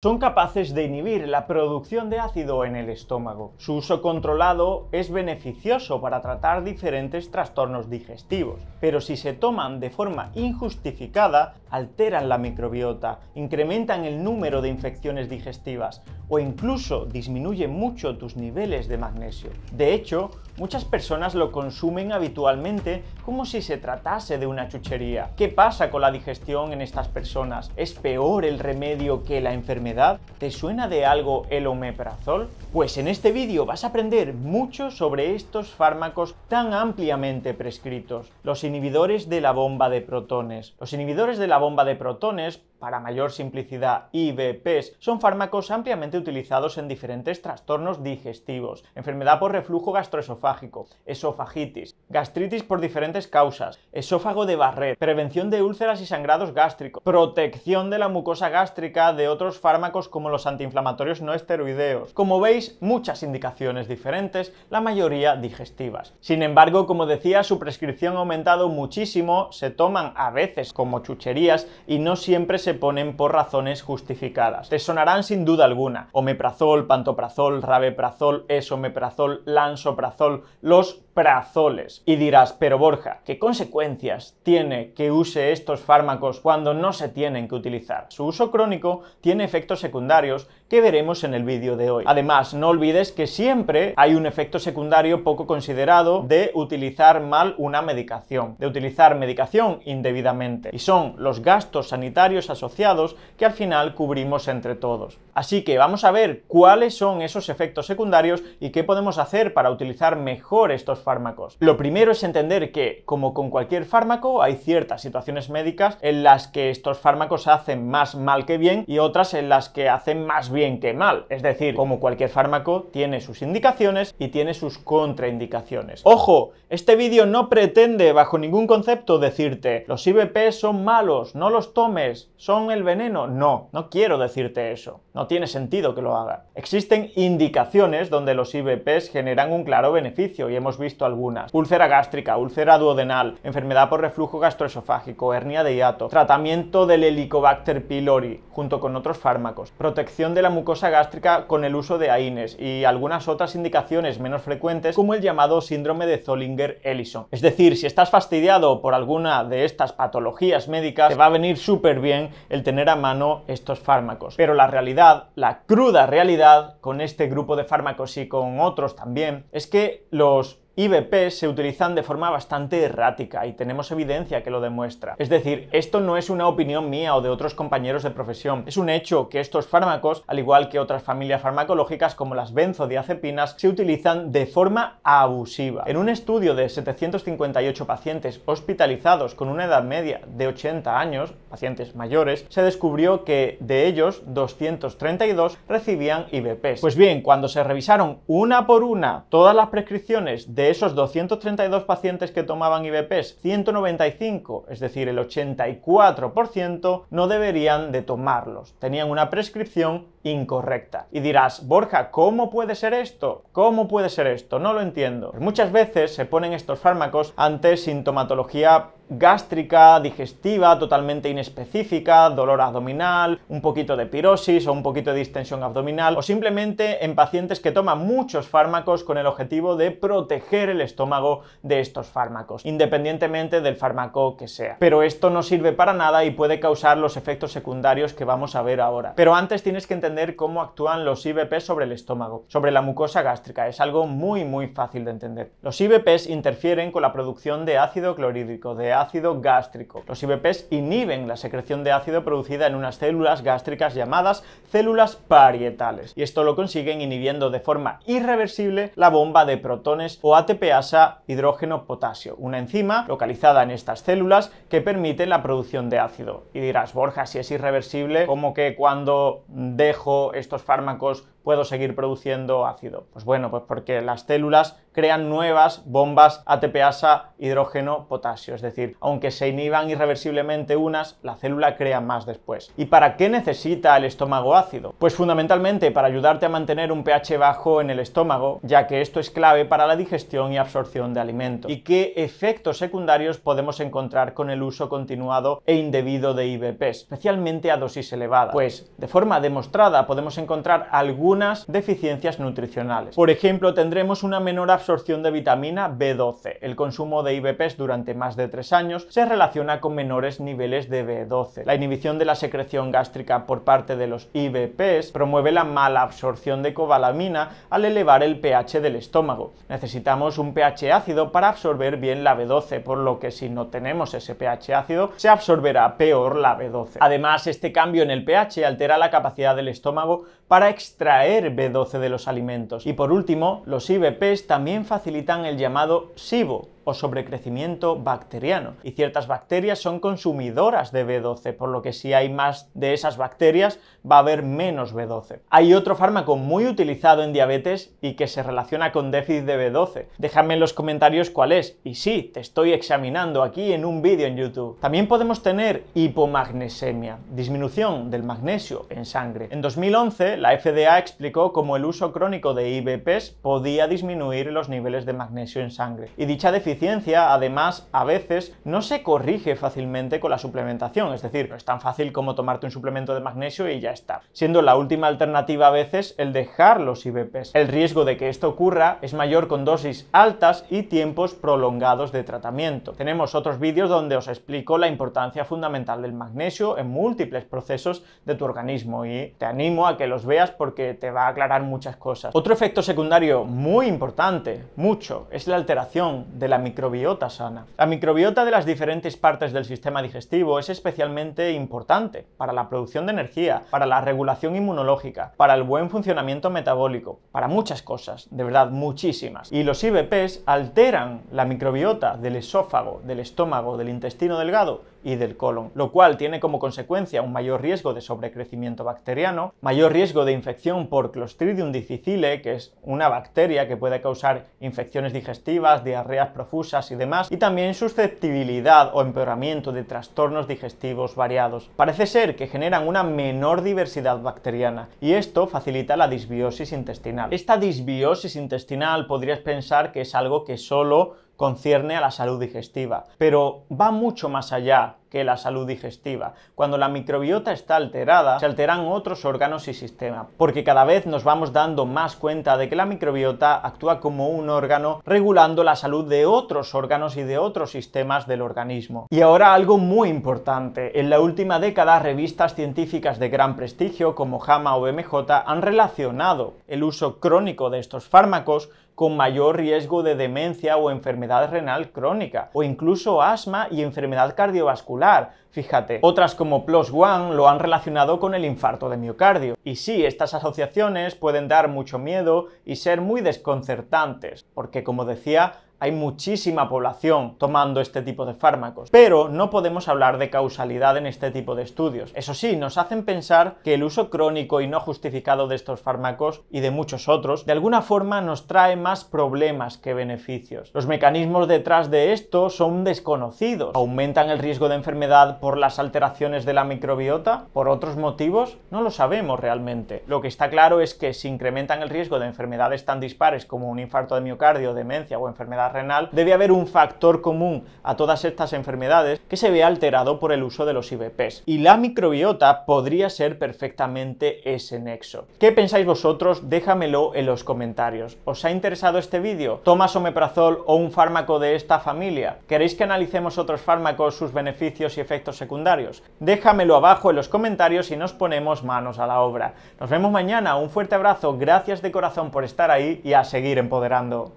son capaces de inhibir la producción de ácido en el estómago. Su uso controlado es beneficioso para tratar diferentes trastornos digestivos, pero si se toman de forma injustificada, alteran la microbiota, incrementan el número de infecciones digestivas o incluso disminuyen mucho tus niveles de magnesio. De hecho, Muchas personas lo consumen habitualmente como si se tratase de una chuchería. ¿Qué pasa con la digestión en estas personas? ¿Es peor el remedio que la enfermedad? ¿Te suena de algo el omeprazol? Pues en este vídeo vas a aprender mucho sobre estos fármacos tan ampliamente prescritos. Los inhibidores de la bomba de protones. Los inhibidores de la bomba de protones para mayor simplicidad, IBPs son fármacos ampliamente utilizados en diferentes trastornos digestivos, enfermedad por reflujo gastroesofágico, esofagitis, gastritis por diferentes causas, esófago de Barrett, prevención de úlceras y sangrados gástricos, protección de la mucosa gástrica de otros fármacos como los antiinflamatorios no esteroideos. Como veis, muchas indicaciones diferentes, la mayoría digestivas. Sin embargo, como decía, su prescripción ha aumentado muchísimo, se toman a veces como chucherías y no siempre se se ponen por razones justificadas. Te sonarán sin duda alguna. Omeprazol, pantoprazol, rabeprazol, esomeprazol, lansoprazol, los prazoles. Y dirás, pero Borja, ¿qué consecuencias tiene que use estos fármacos cuando no se tienen que utilizar? Su uso crónico tiene efectos secundarios que veremos en el vídeo de hoy. Además, no olvides que siempre hay un efecto secundario poco considerado de utilizar mal una medicación, de utilizar medicación indebidamente. Y son los gastos sanitarios a asociados que al final cubrimos entre todos. Así que vamos a ver cuáles son esos efectos secundarios y qué podemos hacer para utilizar mejor estos fármacos. Lo primero es entender que, como con cualquier fármaco, hay ciertas situaciones médicas en las que estos fármacos hacen más mal que bien y otras en las que hacen más bien que mal. Es decir, como cualquier fármaco, tiene sus indicaciones y tiene sus contraindicaciones. Ojo, este vídeo no pretende bajo ningún concepto decirte los IBP son malos, no los tomes, ¿Son el veneno? No, no quiero decirte eso. No tiene sentido que lo haga. Existen indicaciones donde los IBPs generan un claro beneficio y hemos visto algunas. Úlcera gástrica, úlcera duodenal, enfermedad por reflujo gastroesofágico, hernia de hiato, tratamiento del Helicobacter pylori junto con otros fármacos, protección de la mucosa gástrica con el uso de AINES y algunas otras indicaciones menos frecuentes como el llamado síndrome de Zollinger-Ellison. Es decir, si estás fastidiado por alguna de estas patologías médicas, te va a venir súper bien el tener a mano estos fármacos. Pero la realidad, la cruda realidad, con este grupo de fármacos y con otros también, es que los IBP se utilizan de forma bastante errática y tenemos evidencia que lo demuestra. Es decir, esto no es una opinión mía o de otros compañeros de profesión. Es un hecho que estos fármacos, al igual que otras familias farmacológicas como las benzodiazepinas, se utilizan de forma abusiva. En un estudio de 758 pacientes hospitalizados con una edad media de 80 años, pacientes mayores, se descubrió que de ellos 232 recibían IBPs. Pues bien, cuando se revisaron una por una todas las prescripciones de esos 232 pacientes que tomaban IBPs, 195, es decir, el 84%, no deberían de tomarlos. Tenían una prescripción incorrecta. Y dirás, Borja, ¿cómo puede ser esto? ¿Cómo puede ser esto? No lo entiendo. muchas veces se ponen estos fármacos ante sintomatología gástrica, digestiva, totalmente inespecífica, dolor abdominal, un poquito de pirosis o un poquito de distensión abdominal, o simplemente en pacientes que toman muchos fármacos con el objetivo de proteger el estómago de estos fármacos, independientemente del fármaco que sea. Pero esto no sirve para nada y puede causar los efectos secundarios que vamos a ver ahora. Pero antes tienes que entender cómo actúan los IBP sobre el estómago, sobre la mucosa gástrica. Es algo muy, muy fácil de entender. Los IBPs interfieren con la producción de ácido clorhídrico, de ácido gástrico. Los IBPs inhiben la secreción de ácido producida en unas células gástricas llamadas células parietales, y esto lo consiguen inhibiendo de forma irreversible la bomba de protones o ATPasa hidrógeno-potasio, una enzima localizada en estas células que permite la producción de ácido. Y dirás, Borja, si es irreversible, ¿cómo que cuando dejo estos fármacos puedo seguir produciendo ácido? Pues bueno, pues porque las células crean nuevas bombas ATPasa hidrógeno-potasio, es decir, aunque se inhiban irreversiblemente unas, la célula crea más después. ¿Y para qué necesita el estómago ácido? Pues fundamentalmente para ayudarte a mantener un pH bajo en el estómago, ya que esto es clave para la digestión y absorción de alimentos. ¿Y qué efectos secundarios podemos encontrar con el uso continuado e indebido de IBPs, especialmente a dosis elevadas? Pues de forma demostrada podemos encontrar algunas deficiencias nutricionales. Por ejemplo, tendremos una menor absorción de vitamina B12. El consumo de IBPs durante más de tres años se relaciona con menores niveles de B12. La inhibición de la secreción gástrica por parte de los IBPs promueve la mala absorción de cobalamina al elevar el pH del estómago. Necesitamos un pH ácido para absorber bien la B12, por lo que si no tenemos ese pH ácido, se absorberá peor la B12. Además, este cambio en el pH altera la capacidad del estómago para extraer B12 de los alimentos. Y por último, los IBPs también facilitan el llamado SIBO, o sobrecrecimiento bacteriano. Y ciertas bacterias son consumidoras de B12, por lo que si hay más de esas bacterias va a haber menos B12. Hay otro fármaco muy utilizado en diabetes y que se relaciona con déficit de B12. Déjame en los comentarios cuál es. Y sí, te estoy examinando aquí en un vídeo en YouTube. También podemos tener hipomagnesemia, disminución del magnesio en sangre. En 2011, la FDA explicó cómo el uso crónico de IBPs podía disminuir los niveles de magnesio en sangre. Y dicha deficiencia además, a veces no se corrige fácilmente con la suplementación, es decir, no es tan fácil como tomarte un suplemento de magnesio y ya está. Siendo la última alternativa a veces el dejar los IBPs. El riesgo de que esto ocurra es mayor con dosis altas y tiempos prolongados de tratamiento. Tenemos otros vídeos donde os explico la importancia fundamental del magnesio en múltiples procesos de tu organismo y te animo a que los veas porque te va a aclarar muchas cosas. Otro efecto secundario muy importante, mucho, es la alteración de la microbiota sana. La microbiota de las diferentes partes del sistema digestivo es especialmente importante para la producción de energía, para la regulación inmunológica, para el buen funcionamiento metabólico, para muchas cosas, de verdad muchísimas. Y los IBPs alteran la microbiota del esófago, del estómago, del intestino delgado, y del colon, lo cual tiene como consecuencia un mayor riesgo de sobrecrecimiento bacteriano, mayor riesgo de infección por Clostridium difficile, que es una bacteria que puede causar infecciones digestivas, diarreas profusas y demás, y también susceptibilidad o empeoramiento de trastornos digestivos variados. Parece ser que generan una menor diversidad bacteriana y esto facilita la disbiosis intestinal. Esta disbiosis intestinal podrías pensar que es algo que solo concierne a la salud digestiva. Pero va mucho más allá que la salud digestiva. Cuando la microbiota está alterada, se alteran otros órganos y sistemas, porque cada vez nos vamos dando más cuenta de que la microbiota actúa como un órgano regulando la salud de otros órganos y de otros sistemas del organismo. Y ahora algo muy importante. En la última década, revistas científicas de gran prestigio como JAMA o BMJ han relacionado el uso crónico de estos fármacos con mayor riesgo de demencia o enfermedad renal crónica, o incluso asma y enfermedad cardiovascular. Fíjate, otras como PLOS ONE lo han relacionado con el infarto de miocardio. Y sí, estas asociaciones pueden dar mucho miedo y ser muy desconcertantes, porque como decía, hay muchísima población tomando este tipo de fármacos, pero no podemos hablar de causalidad en este tipo de estudios. Eso sí, nos hacen pensar que el uso crónico y no justificado de estos fármacos y de muchos otros, de alguna forma nos trae más problemas que beneficios. Los mecanismos detrás de esto son desconocidos. ¿Aumentan el riesgo de enfermedad por las alteraciones de la microbiota? ¿Por otros motivos? No lo sabemos realmente. Lo que está claro es que si incrementan el riesgo de enfermedades tan dispares como un infarto de miocardio, demencia o enfermedad renal, debe haber un factor común a todas estas enfermedades que se ve alterado por el uso de los ibps Y la microbiota podría ser perfectamente ese nexo. ¿Qué pensáis vosotros? Déjamelo en los comentarios. ¿Os ha interesado este vídeo? ¿Tomas omeprazol o un fármaco de esta familia? ¿Queréis que analicemos otros fármacos, sus beneficios y efectos secundarios? Déjamelo abajo en los comentarios y nos ponemos manos a la obra. Nos vemos mañana, un fuerte abrazo, gracias de corazón por estar ahí y a seguir empoderando.